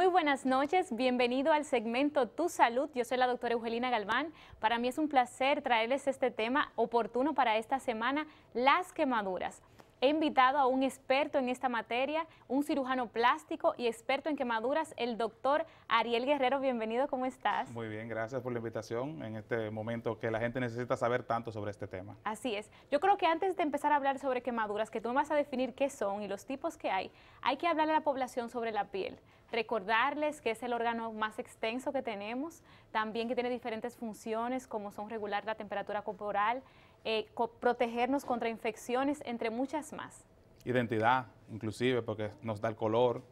Muy buenas noches, bienvenido al segmento Tu Salud. Yo soy la doctora Eugelina Galván. Para mí es un placer traerles este tema oportuno para esta semana, las quemaduras. He invitado a un experto en esta materia, un cirujano plástico y experto en quemaduras, el doctor Ariel Guerrero. Bienvenido, ¿cómo estás? Muy bien, gracias por la invitación en este momento que la gente necesita saber tanto sobre este tema. Así es. Yo creo que antes de empezar a hablar sobre quemaduras, que tú me vas a definir qué son y los tipos que hay, hay que hablarle a la población sobre la piel recordarles que es el órgano más extenso que tenemos, también que tiene diferentes funciones como son regular la temperatura corporal, eh, protegernos contra infecciones, entre muchas más. Identidad, inclusive, porque nos da el color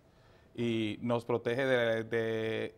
y nos protege de,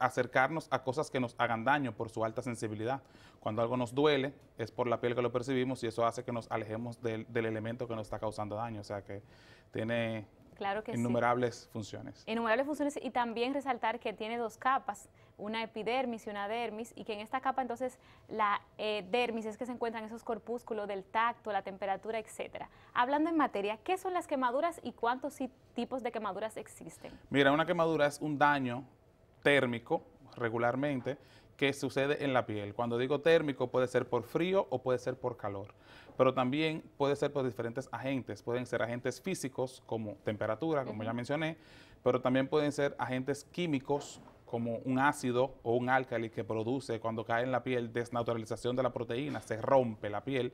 acercarnos a cosas que nos hagan daño por su alta sensibilidad. Cuando algo nos duele, es por la piel que lo percibimos y eso hace que nos alejemos del, del elemento que nos está causando daño. O sea que tiene Claro que innumerables funciones. Innumerables funciones y también resaltar que tiene dos capas, una epidermis y una dermis, y que en esta capa entonces la eh, dermis es que se encuentran esos corpúsculos del tacto, la temperatura, etcétera. Hablando en materia, ¿qué son las quemaduras y cuántos tipos de quemaduras existen? Mira, una quemadura es un daño térmico regularmente que sucede en la piel. Cuando digo térmico puede ser por frío o puede ser por calor, pero también puede ser por diferentes agentes. Pueden ser agentes físicos como temperatura, como ya mencioné, pero también pueden ser agentes químicos como un ácido o un álcali que produce cuando cae en la piel desnaturalización de la proteína, se rompe la piel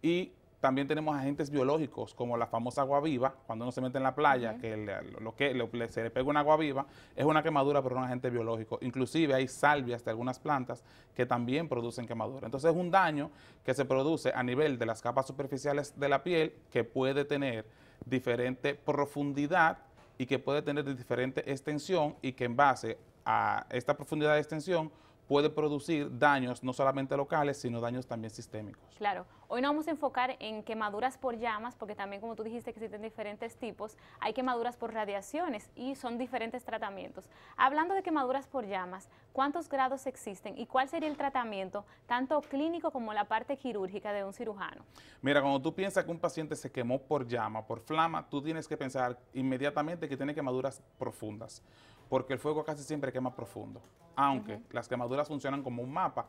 y también tenemos agentes biológicos, como la famosa agua viva, cuando uno se mete en la playa, que, lo que le, se le pega una agua viva, es una quemadura, por un agente biológico. Inclusive hay salvias de algunas plantas que también producen quemadura. Entonces es un daño que se produce a nivel de las capas superficiales de la piel que puede tener diferente profundidad y que puede tener diferente extensión y que en base a esta profundidad de extensión puede producir daños no solamente locales, sino daños también sistémicos. Claro, hoy nos vamos a enfocar en quemaduras por llamas, porque también como tú dijiste que existen diferentes tipos, hay quemaduras por radiaciones y son diferentes tratamientos. Hablando de quemaduras por llamas, ¿cuántos grados existen y cuál sería el tratamiento, tanto clínico como la parte quirúrgica de un cirujano? Mira, cuando tú piensas que un paciente se quemó por llama, por flama, tú tienes que pensar inmediatamente que tiene quemaduras profundas porque el fuego casi siempre quema profundo. Aunque las quemaduras funcionan como un mapa,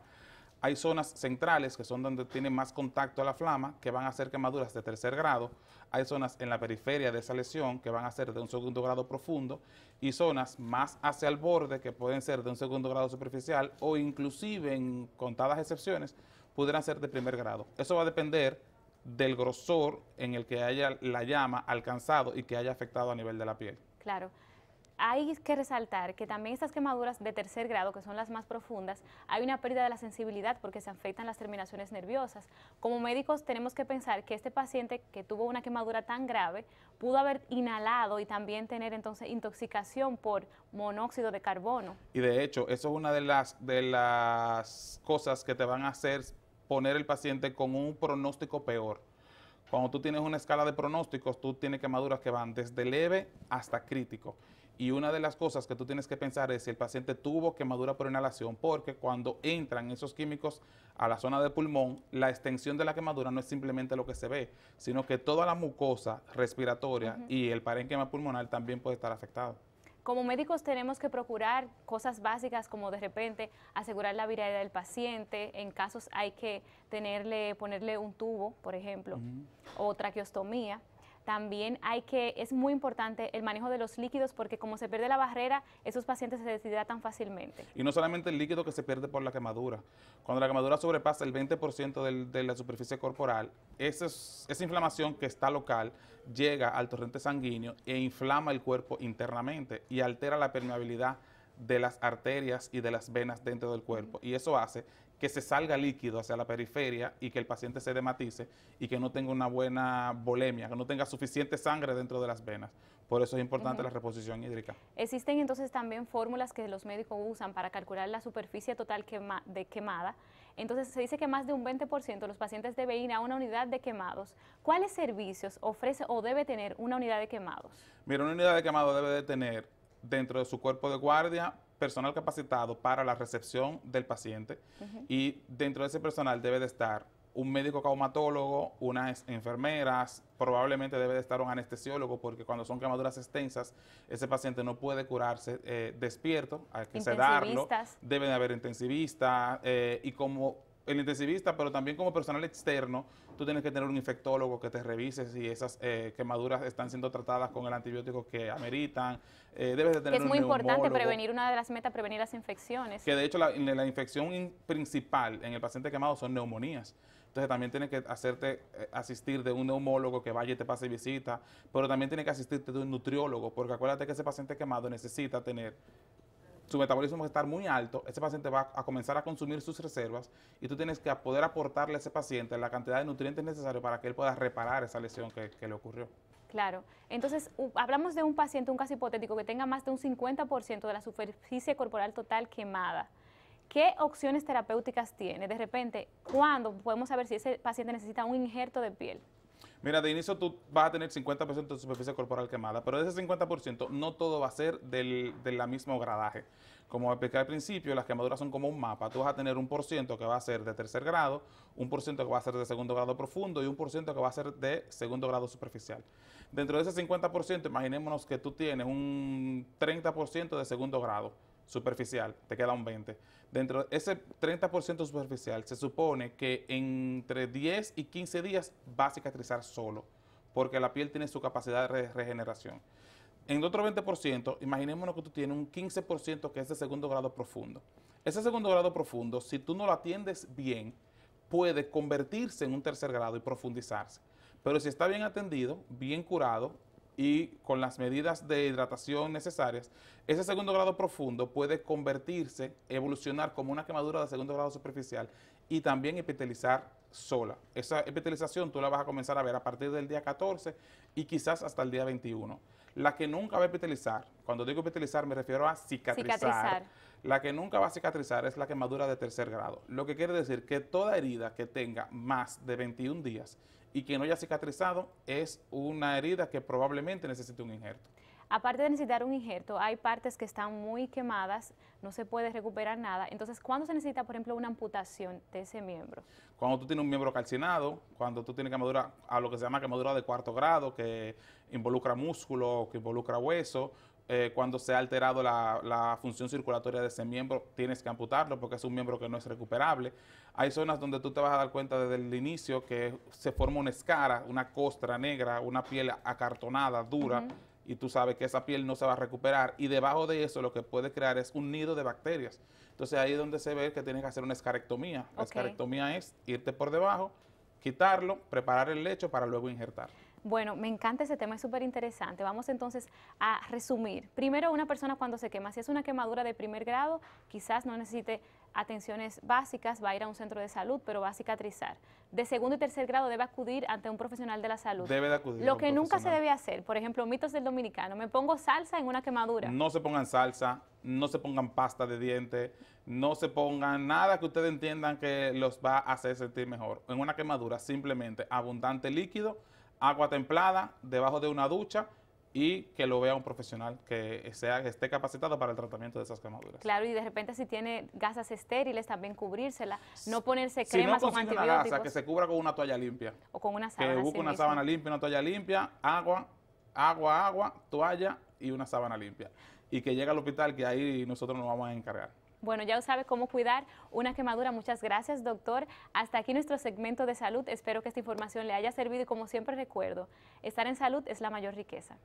hay zonas centrales que son donde tiene más contacto a la flama, que van a ser quemaduras de tercer grado. Hay zonas en la periferia de esa lesión que van a ser de un segundo grado profundo y zonas más hacia el borde que pueden ser de un segundo grado superficial o inclusive en contadas excepciones pudieran ser de primer grado. Eso va a depender del grosor en el que haya la llama alcanzado y que haya afectado a nivel de la piel. Claro hay que resaltar que también estas quemaduras de tercer grado, que son las más profundas, hay una pérdida de la sensibilidad porque se afectan las terminaciones nerviosas. Como médicos tenemos que pensar que este paciente que tuvo una quemadura tan grave pudo haber inhalado y también tener entonces intoxicación por monóxido de carbono. Y de hecho, eso es una de las, de las cosas que te van a hacer poner el paciente con un pronóstico peor. Cuando tú tienes una escala de pronósticos, tú tienes quemaduras que van desde leve hasta crítico. Y una de las cosas que tú tienes que pensar es si el paciente tuvo quemadura por inhalación, porque cuando entran esos químicos a la zona del pulmón, la extensión de la quemadura no es simplemente lo que se ve, sino que toda la mucosa respiratoria y el parénquema pulmonar también puede estar afectado. Como médicos tenemos que procurar cosas básicas como de repente asegurar la viralidad del paciente, en casos hay que tenerle, ponerle un tubo, por ejemplo, o traqueostomía, también hay que, es muy importante el manejo de los líquidos porque como se pierde la barrera, esos pacientes se deshidratan fácilmente. Y no solamente el líquido que se pierde por la quemadura. Cuando la quemadura sobrepasa el 20% de la superficie corporal, esa, esa inflamación que está local llega al torrente sanguíneo e inflama el cuerpo internamente y altera la permeabilidad de las arterias y de las venas dentro del cuerpo. Y eso hace que se salga líquido hacia la periferia y que el paciente se dematice y que no tenga una buena bolemia, que no tenga suficiente sangre dentro de las venas. Por eso es importante la reposición hídrica. Existen entonces también fórmulas que los médicos usan para calcular la superficie total de quemada. Entonces se dice que más de un 20% de los pacientes debe ir a una unidad de quemados. ¿Cuáles servicios ofrece o debe tener una unidad de quemados? Mira, una unidad de quemados debe de tener dentro de su cuerpo de guardia personal capacitado para la recepción del paciente y dentro de ese personal debe de estar un médico caumatólogo, unas enfermeras, probablemente debe de estar un anestesiólogo, porque cuando son quemaduras extensas, ese paciente no puede curarse eh, despierto, hay que sedarlo, deben de haber intensivistas, eh, y como el intensivista, pero también como personal externo, tú tienes que tener un infectólogo que te revise si esas eh, quemaduras están siendo tratadas con el antibiótico que ameritan. Eh, debes de tener es muy importante prevenir, una de las metas, prevenir las infecciones. Que de hecho la, infección principal en el paciente quemado son neumonías. Entonces también tienes que hacerte eh, asistir de un neumólogo que vaya y te pase visita, pero también tienes que asistirte de un nutriólogo, porque acuérdate que ese paciente quemado necesita tener su metabolismo va a estar muy alto, ese paciente va a comenzar a consumir sus reservas y tú tienes que poder aportarle a ese paciente la cantidad de nutrientes necesarios para que él pueda reparar esa lesión que, que le ocurrió. Claro. Entonces, hablamos de un paciente, un caso hipotético, que tenga más de un 50% de la superficie corporal total quemada. ¿Qué opciones terapéuticas tiene? De repente, ¿cuándo podemos saber si ese paciente necesita un injerto de piel? Mira, de inicio tú vas a tener 50% de superficie corporal quemada, pero de ese 50% no todo va a ser del, mismo gradaje. Como expliqué al principio, las quemaduras son como un mapa. Tú vas a tener un por ciento que va a ser de tercer grado, un por ciento que va a ser de segundo grado profundo y un por ciento que va a ser de segundo grado superficial. Dentro de ese 50%, imaginémonos que tú tienes un 30% de segundo grado superficial, te queda un 20%. Dentro de ese 30% superficial, se supone que entre 10 y 15 días va a cicatrizar solo, porque la piel tiene su capacidad de regeneración. En el otro 20%, imaginémonos que tú tienes un 15% que es de segundo grado profundo. Ese segundo grado profundo, si tú no lo atiendes bien, puede convertirse en un tercer grado y profundizarse. Pero si está bien atendido, bien curado, y con las medidas de hidratación necesarias, ese segundo grado profundo puede convertirse, evolucionar como una quemadura de segundo grado superficial y también epitelizar sola. Esa epitelización tú la vas a comenzar a ver a partir del día 14 y quizás hasta el día 21. La que nunca va a epitelizar, cuando digo epitelizar me refiero a cicatrizar. La que nunca va a cicatrizar es la quemadura de tercer grado, lo que quiere decir que toda herida que tenga más de 21 días y que no haya cicatrizado, es una herida que probablemente necesite un injerto. Aparte de necesitar un injerto, hay partes que están muy quemadas, no se puede recuperar nada. Entonces, ¿cuándo se necesita, por ejemplo, una amputación de ese miembro? Cuando tú tienes un miembro calcinado, cuando tú tienes quemadura, a lo que se llama quemadura de cuarto grado, que involucra músculo, que involucra hueso, eh, cuando se ha alterado la, función circulatoria de ese miembro, tienes que amputarlo porque es un miembro que no es recuperable. Hay zonas donde tú te vas a dar cuenta desde el inicio que se forma una escara, una costra negra, una piel acartonada, dura, y tú sabes que esa piel no se va a recuperar. Y debajo de eso lo que puede crear es un nido de bacterias. Entonces ahí es donde se ve que tienes que hacer una escarectomía. La escarectomía es irte por debajo, quitarlo, preparar el lecho para luego injertar. Bueno, me encanta ese tema, es súper interesante. Vamos entonces a resumir. Primero, una persona cuando se quema, si es una quemadura de primer grado, quizás no necesite atenciones básicas, va a ir a un centro de salud, pero va a cicatrizar. De segundo y tercer grado debe acudir ante un profesional de la salud. Debe de acudir. Lo que nunca se debe hacer, por ejemplo, mitos del dominicano, me pongo salsa en una quemadura. No se pongan salsa, no se pongan pasta de dientes, no se pongan nada que ustedes entiendan que los va a hacer sentir mejor. En una quemadura, simplemente abundante líquido agua templada debajo de una ducha y que lo vea un profesional que, sea, que esté capacitado para el tratamiento de esas quemaduras. Claro, y de repente si tiene gasas estériles, también cubrírsela, no ponerse cremas si no que se cubra con una toalla limpia. O con una sábana. Que busque una sábana limpia, una toalla limpia, agua, agua, agua, toalla y una sábana limpia. Y que llegue al hospital, que ahí nosotros nos vamos a encargar. Bueno, ya sabe cómo cuidar una quemadura. Muchas gracias, doctor. Hasta aquí nuestro segmento de salud. Espero que esta información le haya servido y como siempre recuerdo, estar en salud es la mayor riqueza.